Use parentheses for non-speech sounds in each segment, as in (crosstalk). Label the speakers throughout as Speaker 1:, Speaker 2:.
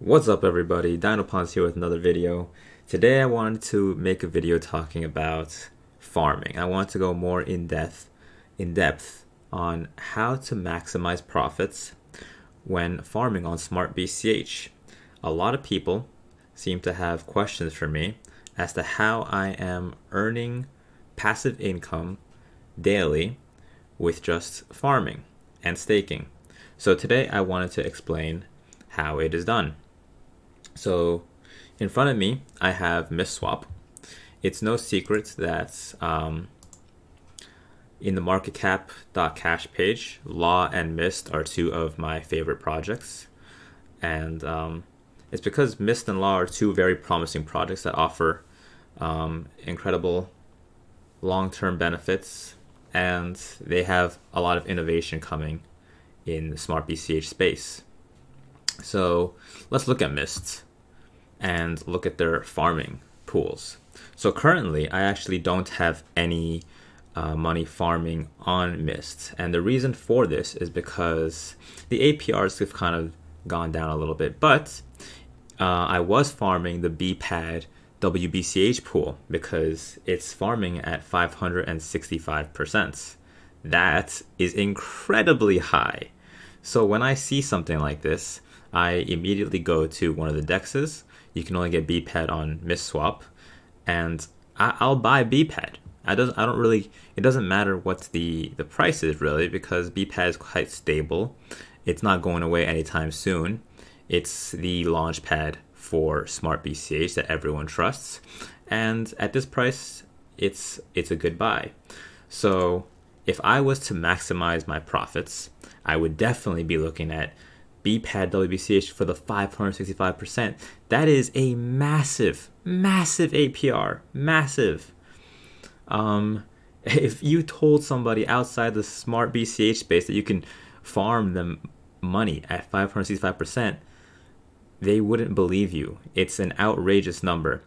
Speaker 1: What's up everybody, Dinopons here with another video. Today I wanted to make a video talking about farming. I want to go more in depth, in depth on how to maximize profits when farming on Smart BCH. A lot of people seem to have questions for me as to how I am earning passive income daily with just farming and staking. So today I wanted to explain how it is done. So in front of me, I have MissSwap. It's no secret that um, in the marketcap.cash page, Law and Mist are two of my favorite projects. And um, it's because Mist and Law are two very promising projects that offer um, incredible long term benefits. And they have a lot of innovation coming in the smart BCH space. So let's look at Mist and look at their farming pools. So currently, I actually don't have any uh, money farming on Mist. And the reason for this is because the APRs have kind of gone down a little bit. But uh, I was farming the BPAD WBCH pool because it's farming at 565%. That is incredibly high. So when I see something like this, I immediately go to one of the dexes. You can only get pad on Miss Swap, and I, will buy BPED. I do not I don't really it doesn't matter what the the price is really because pad is quite stable. It's not going away anytime soon. It's the launch pad for smart BCH that everyone trusts, and at this price, it's it's a good buy. So if I was to maximize my profits, I would definitely be looking at BPAD WBCH for the 565%. That is a massive, massive APR. Massive. Um, (laughs) if you told somebody outside the smart BCH space that you can farm them money at 565%, they wouldn't believe you. It's an outrageous number.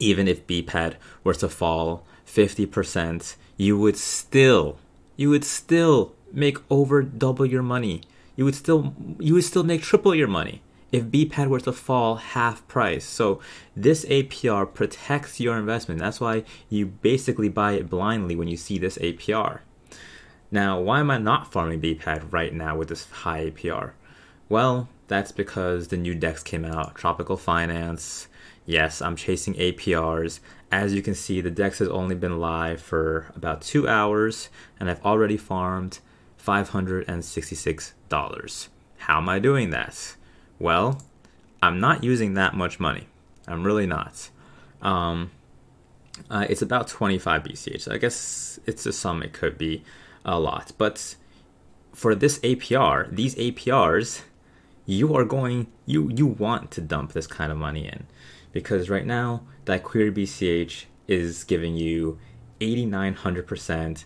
Speaker 1: Even if BPAD were to fall 50%, you would still, you would still make over double your money you would still you would still make triple your money if BPAD were to fall half price. So this APR protects your investment. That's why you basically buy it blindly when you see this APR. Now, why am I not farming BPAD right now with this high APR? Well, that's because the new decks came out, Tropical Finance. Yes, I'm chasing APRs. As you can see, the dex has only been live for about two hours, and I've already farmed $566. How am I doing that? Well, I'm not using that much money. I'm really not. Um, uh, it's about 25 BCH. So I guess it's a sum, it could be a lot. But for this APR, these APRs, you are going, you, you want to dump this kind of money in. Because right now, that query BCH is giving you 8,900%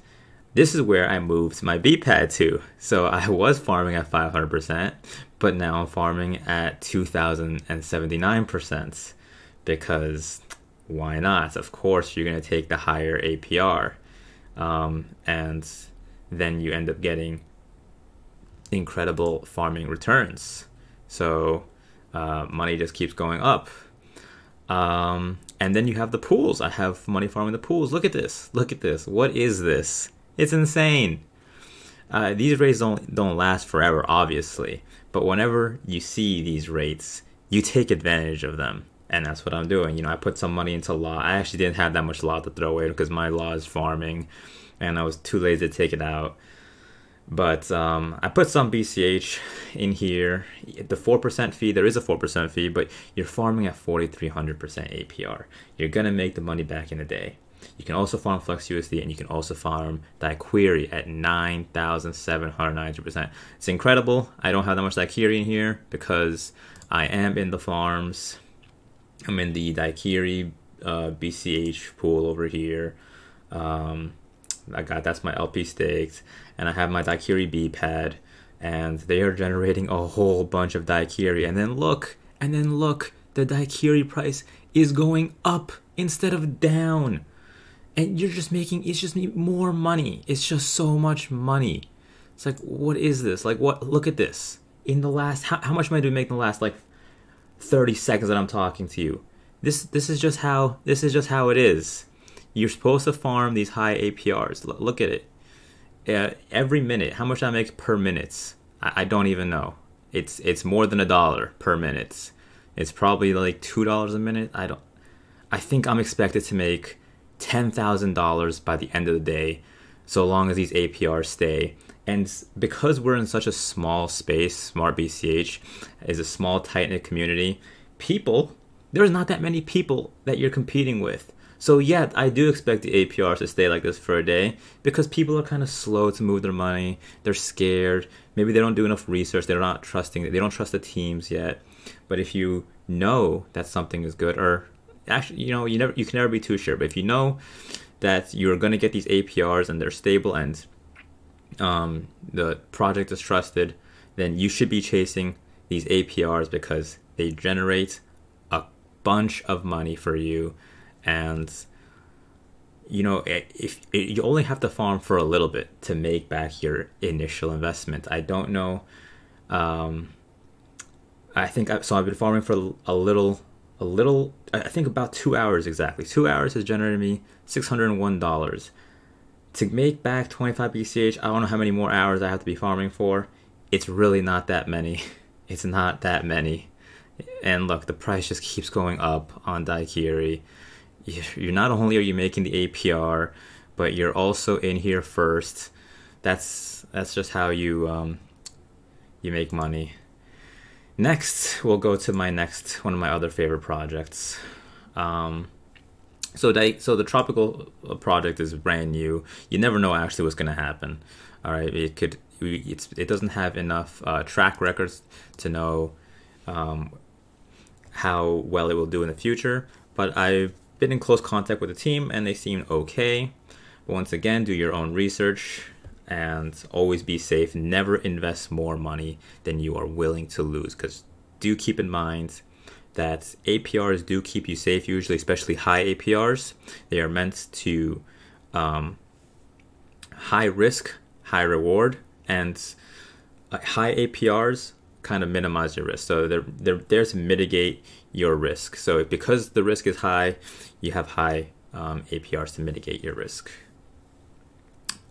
Speaker 1: this is where I moved my B pad to. So (laughs) I was farming at 500%, but now I'm farming at 2079% because why not? Of course, you're going to take the higher APR. Um, and then you end up getting incredible farming returns. So uh, money just keeps going up. Um, and then you have the pools. I have money farming the pools. Look at this. Look at this. What is this? It's insane. Uh, these rates don't don't last forever, obviously, but whenever you see these rates, you take advantage of them, and that's what I'm doing. You know, I put some money into law. I actually didn't have that much law to throw away because my law is farming, and I was too lazy to take it out. But um, I put some BCH in here. The 4% fee, there is a 4% fee, but you're farming at 4,300% APR. You're going to make the money back in a day. You can also farm Flux USD and you can also farm query at 9,790%. It's incredible. I don't have that much Daiquiri in here because I am in the farms. I'm in the Daiquiri uh, BCH pool over here. Um, I got that's my LP stakes, and I have my Daikiri B pad, and they are generating a whole bunch of Daikiri. And then look, and then look, the Daikiri price is going up instead of down and you're just making it's just more money. It's just so much money. It's like what is this? Like what? Look at this. In the last, how, how much money do we make in the last like thirty seconds that I'm talking to you? This this is just how this is just how it is. You're supposed to farm these high APRs. L look at it. Uh, every minute, how much I make per minutes? I, I don't even know. It's it's more than a dollar per minute. It's probably like two dollars a minute. I don't. I think I'm expected to make $10,000 by the end of the day, so long as these APRs stay. And because we're in such a small space, Smart BCH is a small, tight knit community, people, there's not that many people that you're competing with. So, yet, I do expect the APRs to stay like this for a day because people are kind of slow to move their money. They're scared. Maybe they don't do enough research. They're not trusting, they don't trust the teams yet. But if you know that something is good, or actually, you know, you never you can never be too sure. But if you know that you're going to get these APRs and they're stable and um, the project is trusted, then you should be chasing these APRs because they generate a bunch of money for you, and you know if, if you only have to farm for a little bit to make back your initial investment. I don't know. Um, I think I, so. I've been farming for a little a little, I think about two hours exactly. Two hours has generated me $601. To make back 25 BCH, I don't know how many more hours I have to be farming for. It's really not that many. (laughs) It's not that many. And look, the price just keeps going up on Daikiri. You're not only are you making the APR, but you're also in here first. That's that's just how you um, you make money. Next, we'll go to my next one of my other favorite projects. Um, so they, so the tropical uh, project is brand new. You never know actually what's gonna happen. All right, it could it doesn't have enough uh, track records to know um, how well it will do in the future. But I've been in close contact with the team and they seem okay. But once again, do your own research and always be safe. Never invest more money than you are willing to lose because do keep in mind that APRs do keep you safe, usually, especially high APRs. They are meant to um, high risk, high reward, and uh, high APRs kind of minimize your risk. So they're, they're there to mitigate your risk. So because the risk is high, you have high um, APRs to mitigate your risk.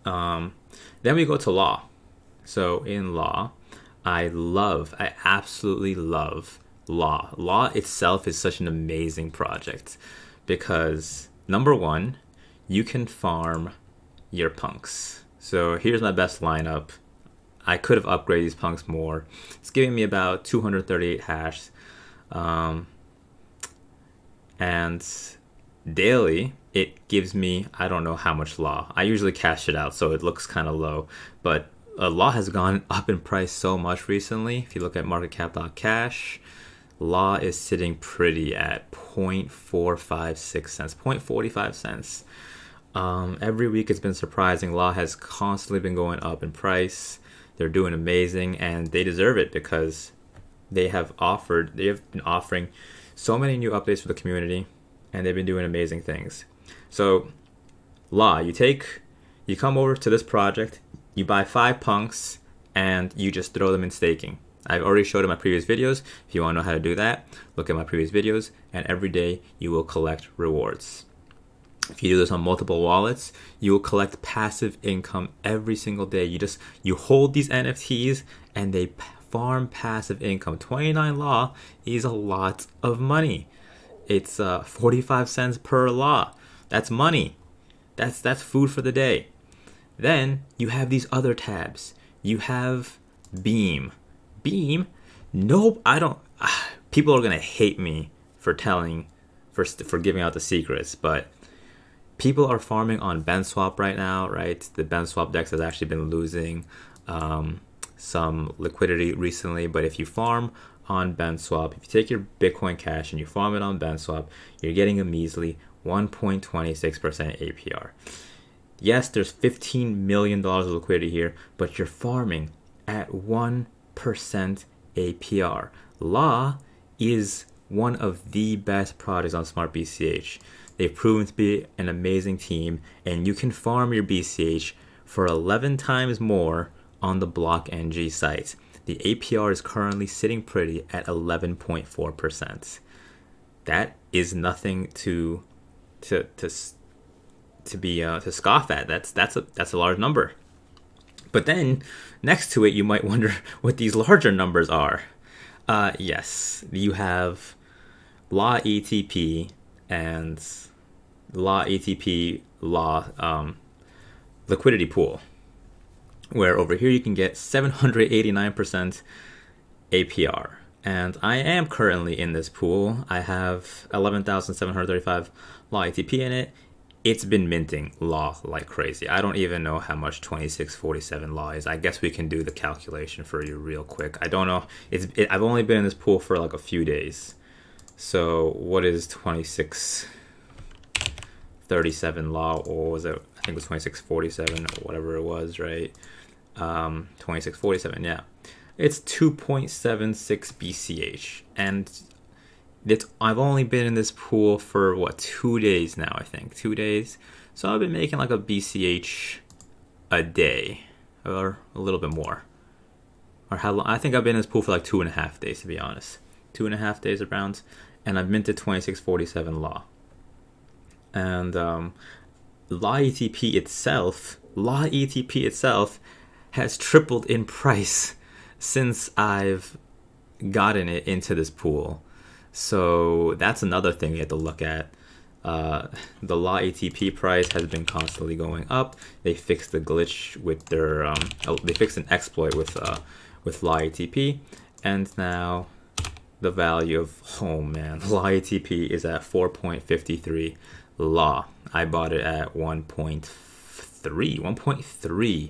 Speaker 1: Um, then we go to law. So in law, I love, I absolutely love law. Law itself is such an amazing project because number one, you can farm your punks. So here's my best lineup. I could have upgraded these punks more. It's giving me about 238 hash. Um, and daily, it gives me, I don't know how much law. I usually cash it out, so it looks kind of low. But a uh, law has gone (laughs) up in price so much recently. If you look at marketcap.cash, law is sitting pretty at 0.456 cents, 0.45 cents. Um, every week it's been surprising. Law has constantly been going up in price. They're doing amazing and they deserve it because they have offered, they have been offering so many new updates for the community and they've been doing amazing things. So, law, you take, you come over to this project, you buy five punks, and you just throw them in staking. I've already showed in my previous videos. If you want to know how to do that, look at my previous videos, and every day you will collect rewards. If you do this on multiple wallets, you will collect passive income every single day. You just you hold these NFTs and they farm passive income. 29 law is a lot of money. It's uh, 45 cents per law. That's money. That's that's food for the day. Then you have these other tabs. You have Beam. Beam? Nope, I don't. Ah, people are gonna hate me for telling, for for giving out the secrets. But people are farming on Ben Swap right now, right? The Ben Swap dex has actually been losing um, some liquidity recently. But if you farm on BenSwap, if you take your Bitcoin Cash and you farm it on BenSwap, you're getting a measly 1.26% APR. Yes, there's $15 million of liquidity here, but you're farming at 1% APR. La is one of the best products on Smart BCH. They've proven to be an amazing team, and you can farm your BCH for 11 times more on the Block NG site the APR is currently sitting pretty at 11.4%. That is nothing to to to to be uh, to scoff at. That's that's a that's a large number. But then next to it, you might wonder (laughs) what these larger numbers are. Uh, yes, you have law ETP and law ETP law um, liquidity pool where over here you can get 789% APR. And I am currently in this pool. I have 11,735 law ATP in it. It's been minting law like crazy. I don't even know how much 2647 law is. I guess we can do the calculation for you real quick. I don't know. It's it, I've only been in this pool for like a few days. So what is 2637 law or was it I think it was 2647 or whatever it was, right? um, 2647, yeah. It's 2.76 BCH. And it's, I've only been in this pool for, what, two days now, I think. Two days. So I've been making like a BCH a day or a little bit more. Or how long? I think I've been in this pool for like two and a half days, to be honest. Two and a half days around. And I've minted 2647 Law. And um, Law ETP itself, Law ETP itself has tripled in price since I've gotten it into this pool. So that's another thing you have to look at. Uh, the law ATP price has been constantly going up. They fixed the glitch with their um, oh, they fixed an exploit with uh, with law ATP, and now the value of home oh, man (laughs) law ATP is at 4.53 law. I bought it at 1.3 1.3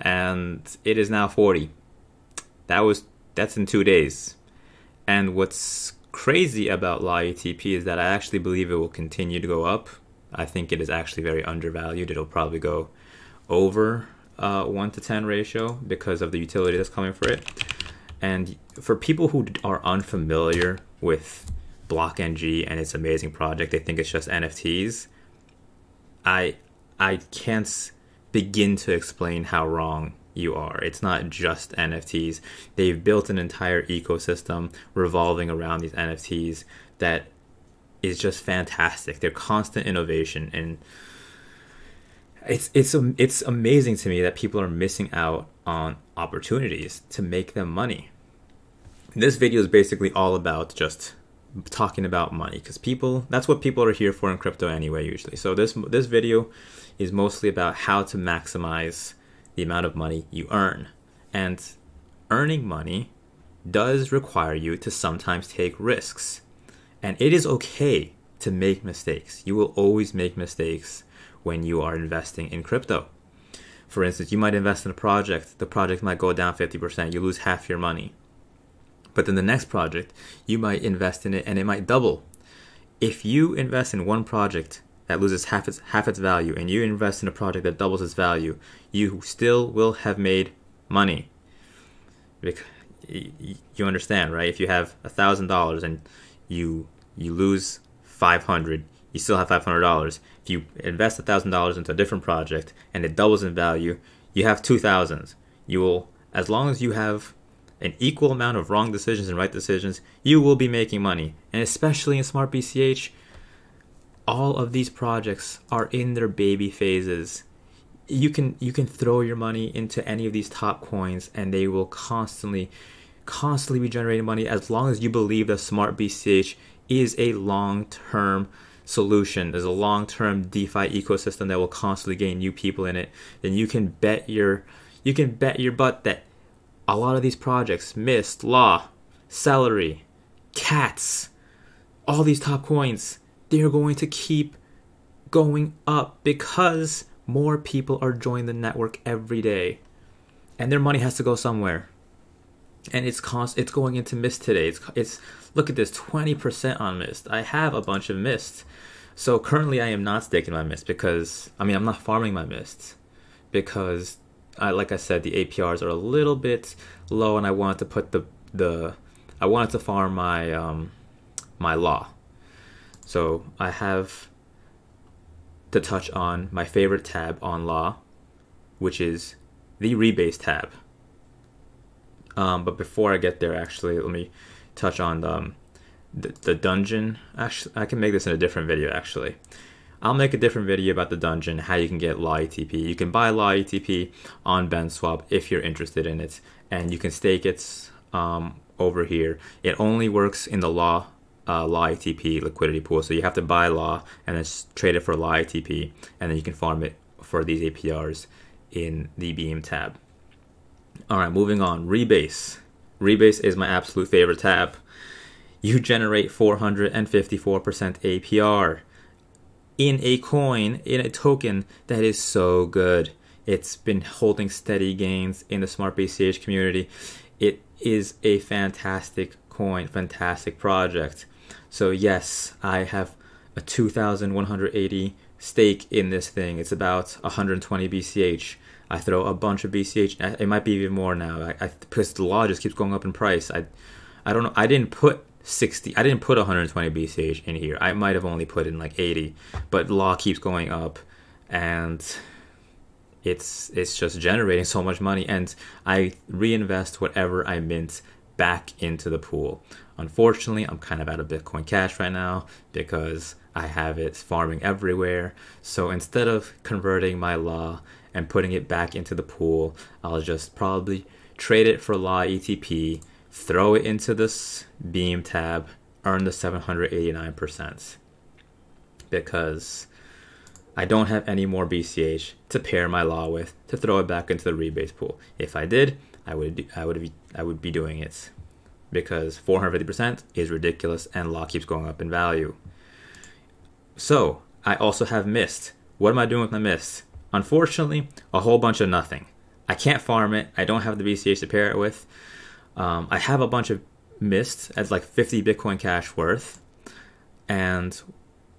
Speaker 1: and it is now 40. That was that's in two days. And what's crazy about LIETP is that I actually believe it will continue to go up. I think it is actually very undervalued. It'll probably go over uh, 1 to 10 ratio because of the utility that's coming for it. And for people who are unfamiliar with BlockNG and its amazing project, they think it's just NFTs. I I can't begin to explain how wrong you are. It's not just NFTs. They've built an entire ecosystem revolving around these NFTs that is just fantastic. They're constant innovation and it's it's it's amazing to me that people are missing out on opportunities to make them money. This video is basically all about just talking about money because people that's what people are here for in crypto anyway usually so this this video is mostly about how to maximize the amount of money you earn and earning money does require you to sometimes take risks and it is okay to make mistakes you will always make mistakes when you are investing in crypto for instance you might invest in a project the project might go down 50% you lose half your money but then the next project, you might invest in it and it might double. If you invest in one project that loses half its half its value and you invest in a project that doubles its value, you still will have made money. You understand, right? If you have a thousand dollars and you you lose five hundred, you still have five hundred dollars. If you invest a thousand dollars into a different project and it doubles in value, you have two thousands. You will, as long as you have an equal amount of wrong decisions and right decisions, you will be making money. And especially in Smart BCH, all of these projects are in their baby phases. You can you can throw your money into any of these top coins and they will constantly constantly be generating money as long as you believe that Smart BCH is a long-term solution. There's a long-term DeFi ecosystem that will constantly gain new people in it. Then you can bet your you can bet your butt that a lot of these projects, Mist, Law, Celery, Cats, all these top coins, they're going to keep going up because more people are joining the network every day. And their money has to go somewhere. And it's cost it's going into Mist today. It's it's look at this 20% on Mist. I have a bunch of Mist. So currently I am not staking my Mist because I mean I'm not farming my Mist because like I said, the APRs are a little bit low, and I wanted to put the the I wanted to farm my um, my law. So I have to touch on my favorite tab on law, which is the rebase tab. Um, but before I get there, actually, let me touch on the, um, the, the dungeon. Actually, I can make this in a different video, actually. I'll make a different video about the dungeon, how you can get Law ETP. You can buy Law ETP on BenSwap if you're interested in it, and you can stake it um, over here. It only works in the Law uh, Law ETP liquidity pool, so you have to buy Law and then trade it for Law ETP, and then you can farm it for these APRs in the Beam tab. All right, moving on. Rebase. Rebase is my absolute favorite tab. You generate 454% APR in a coin, in a token that is so good. It's been holding steady gains in the Smart BCH community. It is a fantastic coin, fantastic project. So yes, I have a 2,180 stake in this thing. It's about 120 BCH. I throw a bunch of BCH. It might be even more now I, I, because the law just keeps going up in price. I, I don't know. I didn't put 60. I didn't put 120 BCH in here. I might have only put in like 80, but law keeps going up and it's it's just generating so much money and I reinvest whatever I mint back into the pool. Unfortunately, I'm kind of out of Bitcoin Cash right now because I have it farming everywhere. So instead of converting my law and putting it back into the pool, I'll just probably trade it for law ETP throw it into this beam tab, earn the 789% because I don't have any more BCH to pair my law with to throw it back into the rebase pool. If I did, I would I would be, I would be doing it because 450% is ridiculous and law keeps going up in value. So I also have mist. What am I doing with my mist? Unfortunately, a whole bunch of nothing. I can't farm it. I don't have the BCH to pair it with. Um, I have a bunch of missed at like 50 Bitcoin Cash worth. And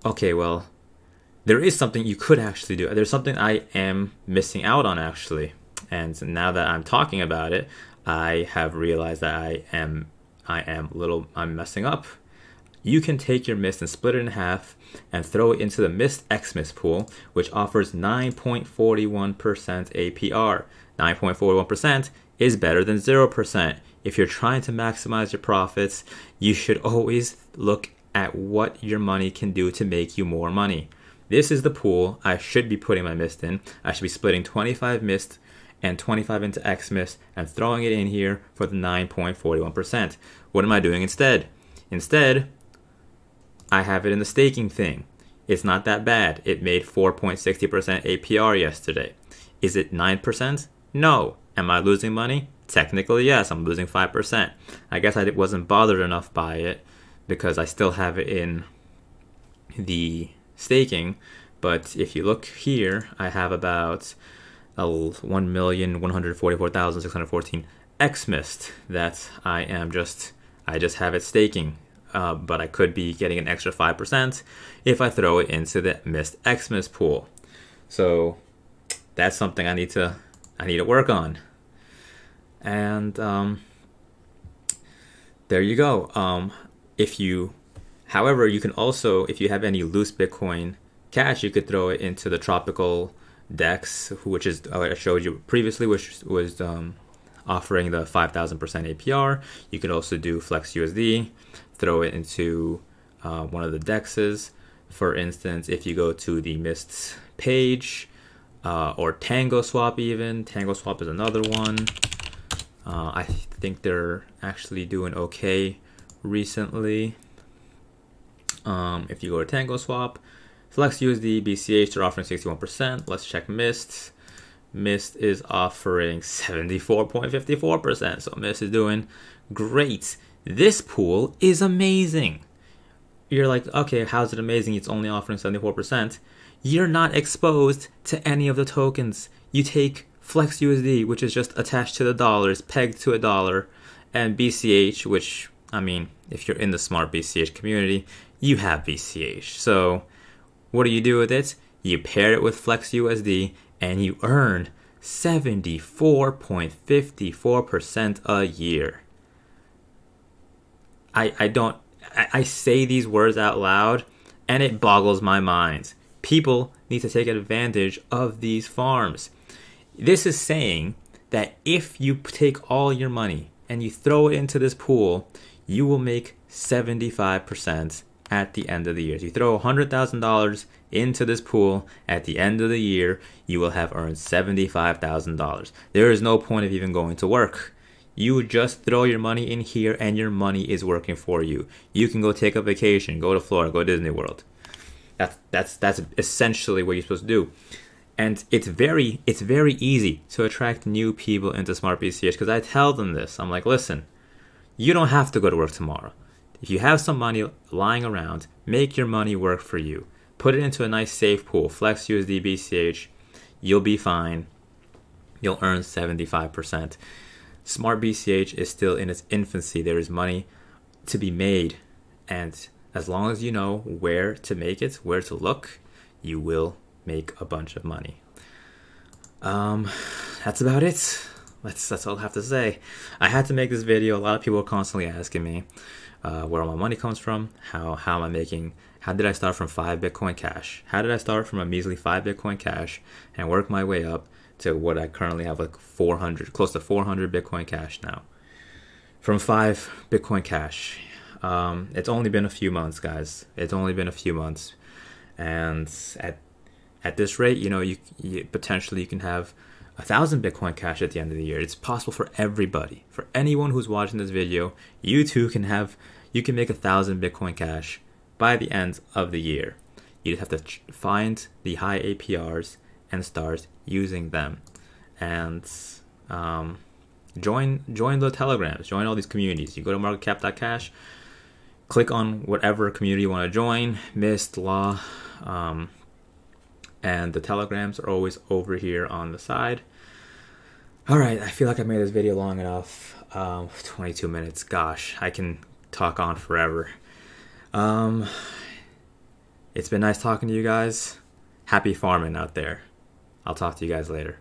Speaker 1: okay, well, there is something you could actually do. There's something I am missing out on actually. And now that I'm talking about it, I have realized that I am I am little I'm messing up. You can take your mist and split it in half and throw it into the Mist Xmas pool, which offers 9.41% APR. 9.41% is better than 0% if you're trying to maximize your profits, you should always look at what your money can do to make you more money. This is the pool I should be putting my mist in. I should be splitting 25 mist and 25 into X mist and throwing it in here for the 9.41%. What am I doing instead? Instead, I have it in the staking thing. It's not that bad. It made 4.60% APR yesterday. Is it 9%? No. Am I losing money? Technically, yes, I'm losing 5%. I guess I wasn't bothered enough by it because I still have it in the staking. But if you look here, I have about 1,144,614 XMIST that I am just, I just have it staking. Uh, but I could be getting an extra 5% if I throw it into the missed Xmas pool. So that's something I need to I need to work on and um, there you go. Um, if you, however, you can also, if you have any loose Bitcoin cash, you could throw it into the tropical DEX, which is I showed you previously, which was um, offering the 5,000% APR. You could also do Flex USD, throw it into uh, one of the dexes. For instance, if you go to the Mists page uh, or Tango Swap, even Tango Swap is another one. Uh, I think they're actually doing okay recently. Um, if you go to Tango Swap, Flex USD BCH, they're offering 61%. Let's check Mist. Mist is offering 74.54%. So Mist is doing great. This pool is amazing. You're like, okay, how's it amazing? It's only offering 74%. You're not exposed to any of the tokens. You take Flex USD, which is just attached to the dollar, is pegged to a dollar, and BCH, which I mean, if you're in the smart BCH community, you have BCH. So, what do you do with it? You pair it with Flex USD, and you earn 74.54% a year. I, I don't, I, I say these words out loud and it boggles my mind. People need to take advantage of these farms. This is saying that if you take all your money and you throw it into this pool, you will make 75% at the end of the year. So you throw $100,000 into this pool at the end of the year, you will have earned $75,000. There is no point of even going to work. You just throw your money in here and your money is working for you. You can go take a vacation, go to Florida, go to Disney World. That's that's that's essentially what you're supposed to do and it's very it's very easy to attract new people into smart bch because i tell them this i'm like listen you don't have to go to work tomorrow if you have some money lying around make your money work for you put it into a nice safe pool flex usd bch you'll be fine you'll earn 75% smart bch is still in its infancy there is money to be made and as long as you know where to make it where to look you will make a bunch of money. Um, that's about it. That's that's all I have to say. I had to make this video. A lot of people are constantly asking me uh, where all my money comes from. How how am I making? How did I start from five Bitcoin Cash? How did I start from a measly five Bitcoin Cash and work my way up to what I currently have like 400, close to 400 Bitcoin Cash now. From five Bitcoin Cash. Um, it's only been a few months, guys. It's only been a few months, and at at this rate, you know, you, you potentially you can have a thousand Bitcoin Cash at the end of the year. It's possible for everybody, for anyone who's watching this video. You too can have, you can make a thousand Bitcoin Cash by the end of the year. You just have to find the high APRs and start using them, and um, join join the telegrams, join all these communities. You go to marketcap.cash, click on whatever community you want to join, Mist, Law. Um, and the telegrams are always over here on the side. All right, I feel like I made this video long enough. Um, 22 minutes, gosh, I can talk on forever. Um, it's been nice talking to you guys. Happy farming out there. I'll talk to you guys later.